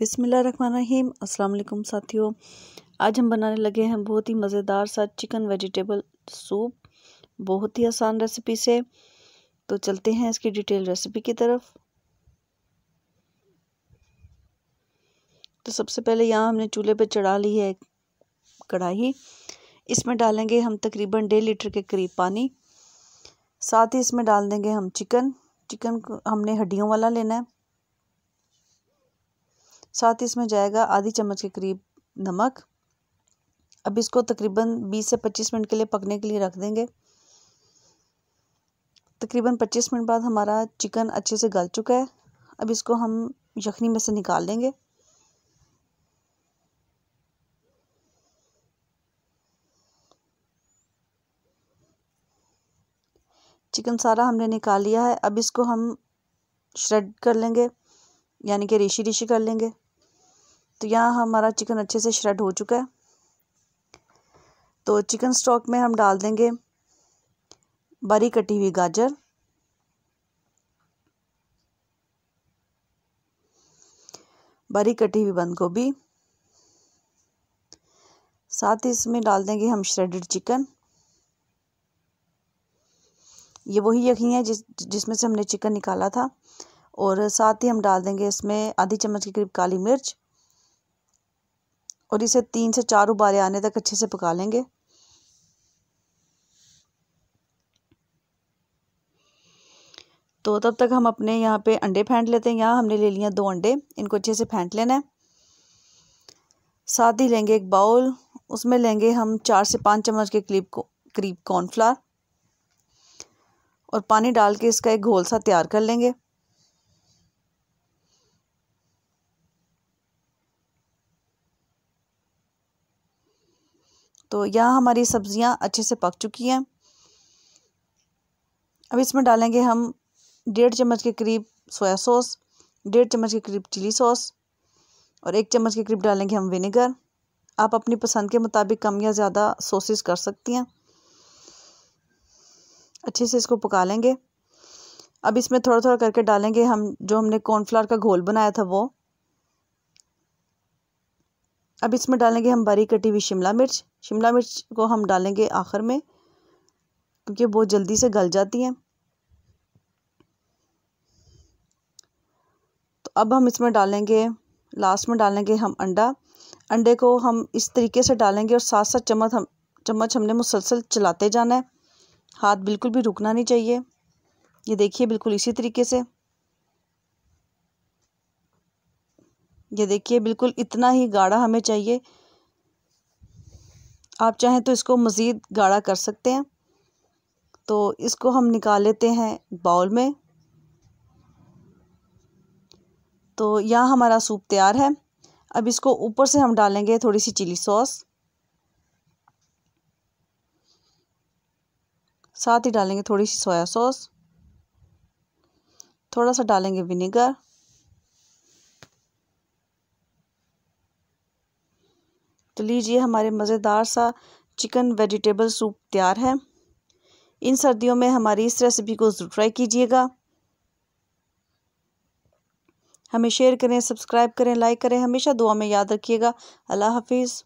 बिसमीम अल्लाम साथियों आज हम बनाने लगे हैं बहुत ही मज़ेदार सा चिकन वेजिटेबल सूप बहुत ही आसान रेसिपी से तो चलते हैं इसकी डिटेल रेसिपी की तरफ तो सबसे पहले यहाँ हमने चूल्हे पे चढ़ा ली है कढ़ाई इसमें डालेंगे हम तकरीबन डेढ़ लीटर के करीब पानी साथ ही इसमें डाल देंगे हम चिकन चिकन हमने हड्डियों वाला लेना है साथ ही इसमें जाएगा आधी चम्मच के करीब नमक अब इसको तकरीबन 20 से 25 मिनट के लिए पकने के लिए रख देंगे तकरीबन 25 मिनट बाद हमारा चिकन अच्छे से गल चुका है अब इसको हम यखनी में से निकाल लेंगे चिकन सारा हमने निकाल लिया है अब इसको हम श्रेड कर लेंगे यानी कि रेशी रेशी कर लेंगे तो यहाँ हमारा चिकन अच्छे से श्रेड हो चुका है तो चिकन स्टॉक में हम डाल देंगे बारीक कटी हुई गाजर बारीक कटी हुई बंद गोभी साथ ही इसमें डाल देंगे हम श्रेडेड चिकन ये वही यखनी है जिस जिसमें से हमने चिकन निकाला था और साथ ही हम डाल देंगे इसमें आधी चम्मच के करीब काली मिर्च और इसे तीन से चार उबाले आने तक अच्छे से पका लेंगे तो तब तक हम अपने यहाँ पे अंडे फेंट लेते हैं यहाँ हमने ले लिया दो अंडे इनको अच्छे से फेंट लेना है साथ ही लेंगे एक बाउल उसमें लेंगे हम चार से पाँच चम्मच के करीब को करीब कॉर्नफ्लावर और पानी डाल के इसका एक घोल सा तैयार कर लेंगे तो यहाँ हमारी सब्ज़ियाँ अच्छे से पक चुकी हैं अब इसमें डालेंगे हम डेढ़ चम्मच के करीब सोया सॉस डेढ़ चम्मच के करीब चिली सॉस और एक चम्मच के करीब डालेंगे हम विनेगर आप अपनी पसंद के मुताबिक कम या ज़्यादा सॉसेस कर सकती हैं अच्छे से इसको पका लेंगे अब इसमें थोड़ा थोड़ा करके डालेंगे हम जो हमने कॉर्नफ्लावर का घोल बनाया था वो अब इसमें डालेंगे हम बारीक कटी हुई शिमला मिर्च शिमला मिर्च को हम डालेंगे आखिर में क्योंकि बहुत जल्दी से गल जाती हैं तो अब हम इसमें डालेंगे लास्ट में डालेंगे हम अंडा अंडे को हम इस तरीके से डालेंगे और साथ साथ चम्मच हम चम्मच हमने मुसलसल चलाते जाना है हाथ बिल्कुल भी रुकना नहीं चाहिए ये देखिए बिल्कुल इसी तरीके से ये देखिए बिल्कुल इतना ही गाढ़ा हमें चाहिए आप चाहें तो इसको मज़ीद गाढ़ा कर सकते हैं तो इसको हम निकाल लेते हैं बाउल में तो यहाँ हमारा सूप तैयार है अब इसको ऊपर से हम डालेंगे थोड़ी सी चिली सॉस साथ ही डालेंगे थोड़ी सी सोया सॉस थोड़ा सा डालेंगे विनेगर तो लीजिए हमारे मज़ेदार सा चिकन वेजिटेबल सूप तैयार है इन सर्दियों में हमारी इस रेसिपी को ज़रूर ट्राई कीजिएगा हमें शेयर करें सब्सक्राइब करें लाइक करें हमेशा दुआ में याद रखिएगा अल्लाह हाफिज़